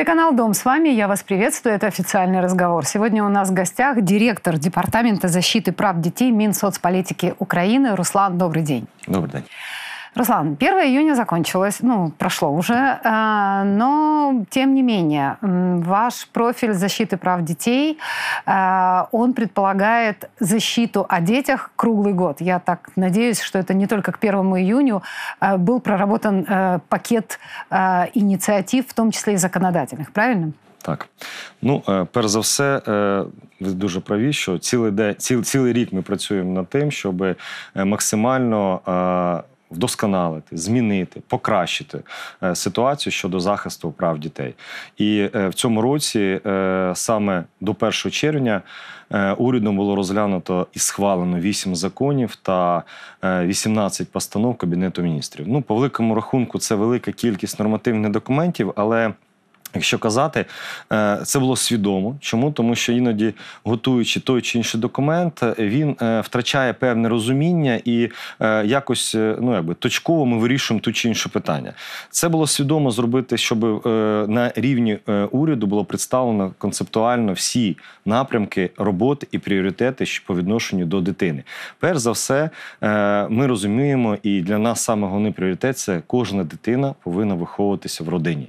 Телеканал «Дом» с вами. Я вас приветствую. Это официальный разговор. Сегодня у нас в гостях директор Департамента защиты прав детей Минсоцполитики Украины Руслан. Добрый день. Добрый день. Руслан, 1 июня закончилось, ну, прошло уже, э, но, тем не менее, ваш профиль защиты прав детей, э, он предполагает защиту о детях круглый год. Я так надеюсь, что это не только к 1 июню э, был проработан пакет инициатив, в том числе и законодательных, правильно? Так, ну перш за все, ви дуже праві, що цілий де ціл, цілий рік ми працюємо над тим, щоб максимально вдосконалити, змінити, покращити е, ситуацію щодо захисту прав дітей. І е, в цьому році, е, саме до 1 червня, урядом було розглянуто і схвалено 8 законів та 18 постанов Кабінету міністрів. Ну, по великому рахунку, це велика кількість нормативних документів, але. Якщо казати, е, це було свідомо. Чому? Тому що іноді, готуючи той чи інший документ, він е, втрачає певне розуміння і е, якось ну якби точково ми вирішуємо ту чи інше питання. Це було свідомо зробити, щоб на рівні уряду було представлено концептуально всі напрямки роботи і пріоритети по відношенню до дитини. Перш за все, ми розуміємо, і для нас саме головний пріоритет це кожна дитина повинна виховуватися в родині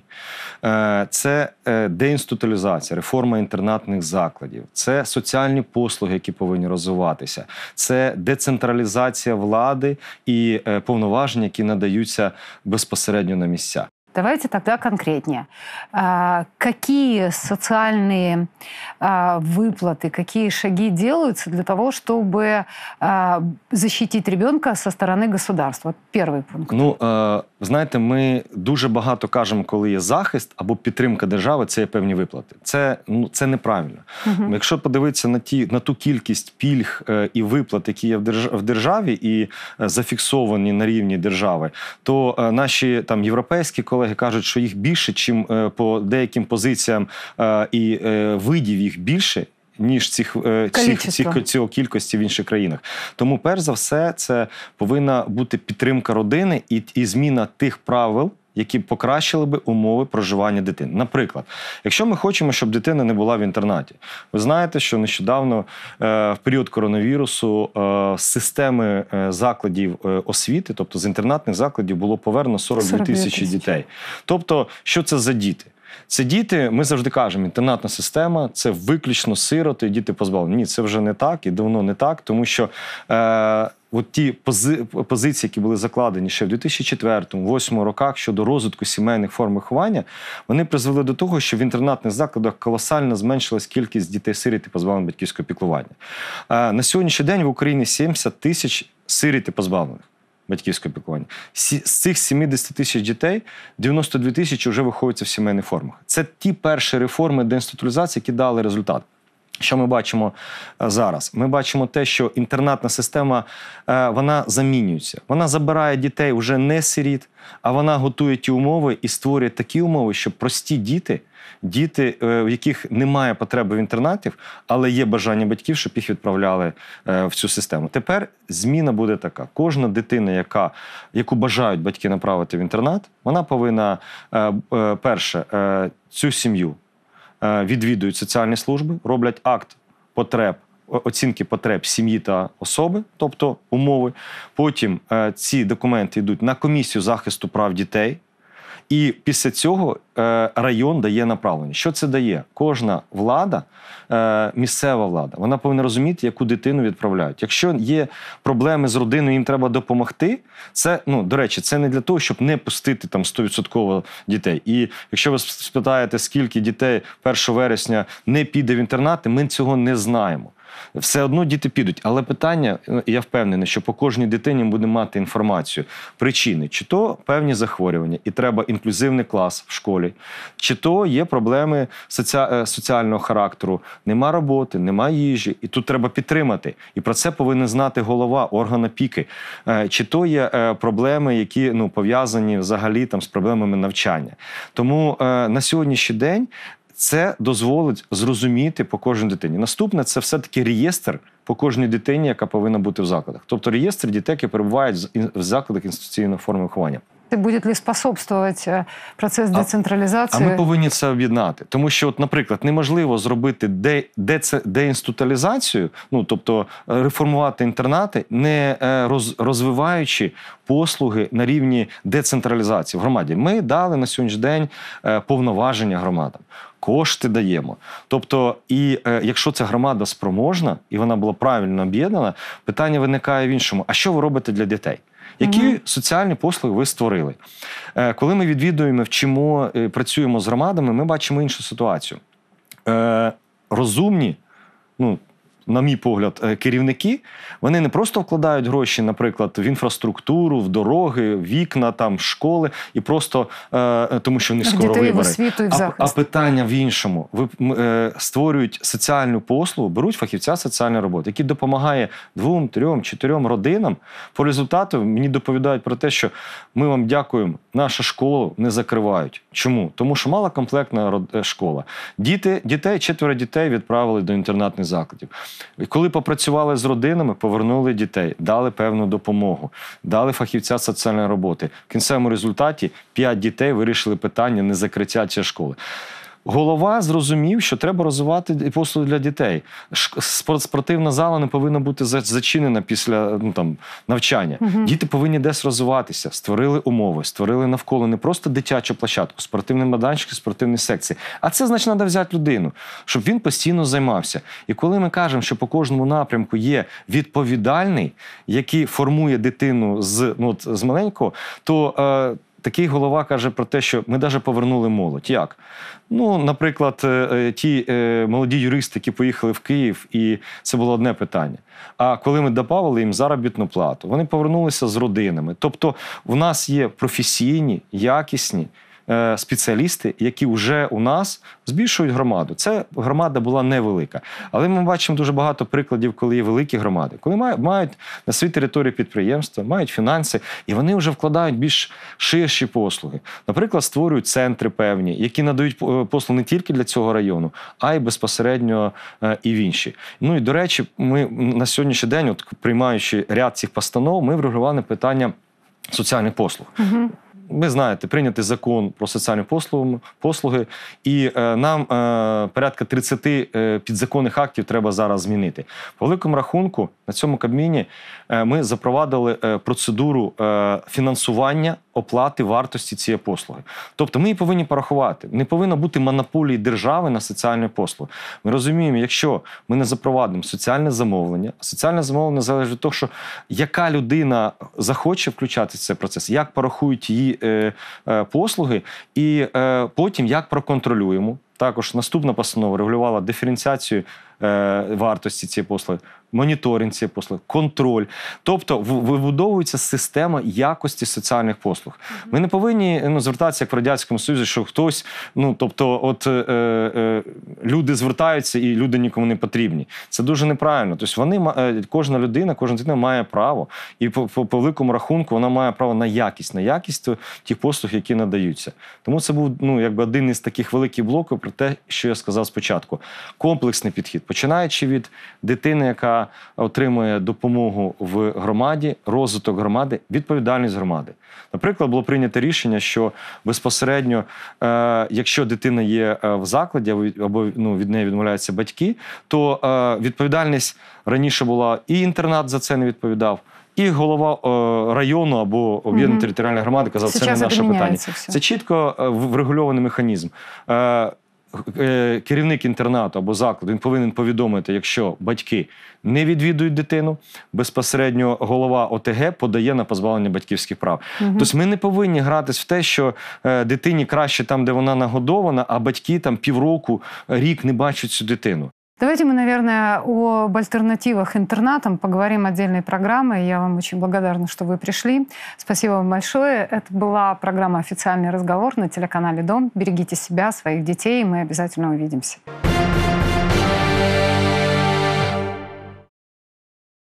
це е, деінституалізація, реформа інтернатних закладів, це соціальні послуги, які повинні розвиватися, це децентралізація влади і е, повноважень, які надаються безпосередньо на місця. Давайте тогда конкретнее. Какие социальные выплаты, какие шаги делаются для того, чтобы защитить ребенка со сторони государства? Первый пункт. Ну, знаєте, ми дуже багато кажемо, коли є захист або підтримка держави, це є певні виплати. Це ну це неправильно. Угу. Якщо подивитися на ті на ту кількість пільг е, і виплат, які є в державі і е, зафіксовані на рівні держави, то е, наші там європейські колеги колеги кажуть, що їх більше, чим е, по деяким позиціям е, і е, видів їх більше. Ніж цих цих, цих цього кількості в інших країнах, тому перш за все, це повинна бути підтримка родини і і зміна тих правил, які покращили би умови проживання дитини. Наприклад, якщо ми хочемо, щоб дитина не була в інтернаті, ви знаєте, що нещодавно е, в період коронавірусу е, системи е, закладів освіти, тобто з інтернатних закладів, було повернено 42 тисячі дітей. Тобто, що це за діти? Це діти, ми завжди кажемо, інтернатна система це виключно сироти, діти позбавлені. Ні, це вже не так і давно не так, тому що от ті пози, позиції, які були закладені ще в 2004-2008 роках щодо розвитку сімейних форм виховання, вони призвели до того, що в інтернатних закладах колосально зменшилась кількість дітей сиріт і позбавлених батьківського піклування. Е, на сьогоднішній день в Україні 70 тисяч сиріт і позбавлених. Батьківського піклування з цих 70 тисяч дітей 92 тисячі вже виховуються в сімейних формах. Це ті перші реформи деінституалізації, які дали результат. Що ми бачимо е, зараз? Ми бачимо те, що інтернатна система е, вона замінюється. Вона забирає дітей вже не сиріт, а вона готує ті умови і створює такі умови, що прості діти, діти, е, в яких немає потреби в інтернатів, але є бажання батьків, щоб їх відправляли в цю систему. Тепер зміна буде така: кожна дитина, яка, яку бажають батьки направити в інтернат, вона повинна перше цю сім'ю. Е, відвідують соціальні служби, роблять акт потреб. Оцінки потреб сім'ї та особи, тобто умови. Потім е, ці документи йдуть на комісію захисту прав дітей, і після цього е, район дає направлення. Що це дає? Кожна влада, е, місцева влада, вона повинна розуміти, яку дитину відправляють. Якщо є проблеми з родиною, їм треба допомогти. Це ну до речі, це не для того, щоб не пустити там 100% дітей. І якщо ви спитаєте, скільки дітей 1 вересня не піде в інтернати, ми цього не знаємо. Все одно діти підуть. Але питання, ну, я впевнений, що по кожній дитині буде мати інформацію, причини, чи то певні захворювання, і треба інклюзивний клас в школі, чи то є проблеми е, соціального характеру, нема роботи, нема їжі, і тут треба підтримати. І про це повинен знати голова, органа піки, е, Чи то є е, проблеми, які ну, пов'язані взагалі там з проблемами навчання. Тому на сьогоднішній день це дозволить зрозуміти по кожній дитині. Наступне це все-таки реєстр по кожній дитині, яка повинна бути в закладах. Тобто реєстр дітей, які перебувають в закладах інституційної форми виховання. Це буде ли способствувати е, процес децентралізації? А, а ми повинні це об'єднати, тому що, от, наприклад, неможливо зробити де, де це деінституалізацію, ну тобто е, реформувати інтернати, не е, роз, розвиваючи послуги на рівні децентралізації в громаді. Ми дали на сьогоднішній день повноваження громадам кошти даємо. Тобто, і е, якщо ця громада спроможна і вона була правильно об'єднана, питання виникає в іншому: а що ви робите для дітей? Які mm -hmm. соціальні послуги ви створили? Е, коли ми відвідуємо, вчимо, е, працюємо з громадами, ми бачимо іншу ситуацію. Е, розумні, ну на мій погляд, е, керівники вони не просто вкладають гроші, наприклад, в інфраструктуру, в дороги, вікна, там школи, і просто е, тому, що вони скоро Дітей вибори. Освіту і в а, а питання в іншому: ви е, створюють соціальну послугу, беруть фахівця соціальної роботи, який допомагає двом, трьом, чотирьом родинам. По результату мені доповідають про те, що ми вам дякуємо нашу школу не закривають. Чому? Тому що малокомплектна е, школа. Діти, дітей, четверо дітей відправили до інтернатних закладів. І коли попрацювали з родинами, повернули дітей, дали певну допомогу, дали фахівця соціальної роботи. В кінцевому результаті п'ять дітей вирішили питання незакриття цієї школи голова зрозумів, що треба розвивати послуги для дітей. Спортивна зала не повинна бути зачинена після ну, там, навчання. Угу. Діти повинні десь розвиватися, створили умови, створили навколо не просто дитячу площадку, спортивні майданчики, спортивні секції. А це значить, треба взяти людину, щоб він постійно займався. І коли ми кажемо, що по кожному напрямку є відповідальний, який формує дитину з ну, от, з маленького, то. Е, такий голова каже про те, що ми навіть повернули молодь. Як? Ну, наприклад, е, е, ті е, молоді юристи, які поїхали в Київ, і це було одне питання. А коли ми додавали їм заробітну плату, вони повернулися з родинами. Тобто, в нас є професійні, якісні. Е, спеціалісти, які вже у нас збільшують громаду. Це громада була невелика. Але ми бачимо дуже багато прикладів, коли є великі громади, коли мають на своїй території підприємства, мають фінанси, і вони вже вкладають більш ширші послуги. Наприклад, створюють центри певні, які надають е, послуги не тільки для цього району, а й безпосередньо е, і в інші. Ну і до речі, ми на сьогоднішній день, от приймаючи ряд цих постанов, ми врегулювали питання соціальних послуг. Угу ви знаєте, прийнятий закон про соціальні послуги, послуги і е, нам е, порядка 30 е, підзаконних актів треба зараз змінити. По великому рахунку, на цьому кабміні ми запровадили процедуру фінансування оплати вартості цієї послуги. Тобто ми її повинні порахувати. Не повинно бути монополії держави на соціальні послуги. Ми розуміємо, якщо ми не запровадимо соціальне замовлення, соціальне замовлення залежить від того, що яка людина захоче включати цей процес, як порахують її Е, е, послуги, і е, потім як проконтролюємо. Також наступна постанова регулювала диференціацію Е, вартості цієї послуги, моніторинг цієї послуги, контроль. Тобто вибудовується система якості соціальних послуг. Ми не повинні ну, звертатися як в радянському союзі, що хтось, ну тобто, от е, е, е люди звертаються і люди нікому не потрібні. Це дуже неправильно. Тобто вони е, кожна людина, кожна дитина має право, і по, по, по великому рахунку вона має право на якість, на якість тих послуг, які надаються. Тому це був ну якби один із таких великих блоків про те, що я сказав спочатку: комплексний підхід починаючи від дитини, яка отримує допомогу в громаді, розвиток громади, відповідальність громади. Наприклад, було прийнято рішення, що безпосередньо, е, якщо дитина є е, в закладі або ну, від неї відмовляються батьки, то е, відповідальність раніше була і інтернат за це не відповідав. І голова району або об'єднаної територіальної громади казав, Сейчас це не наше питання. Все. Це чітко врегульований механізм. Е, керівник інтернату або закладу він повинен повідомити, якщо батьки не відвідують дитину, безпосередньо голова ОТГ подає на позбавлення батьківських прав. Угу. Тобто ми не повинні гратись в те, що е, дитині краще там, де вона нагодована, а батьки там півроку, рік не бачать цю дитину. Давайте мы, наверное, об альтернативах интернатам поговорим отдельной программой. Я вам очень благодарна, что вы пришли. Спасибо вам большое. Это была программа «Официальный разговор» на телеканале «Дом». Берегите себя, своих детей, и мы обязательно увидимся.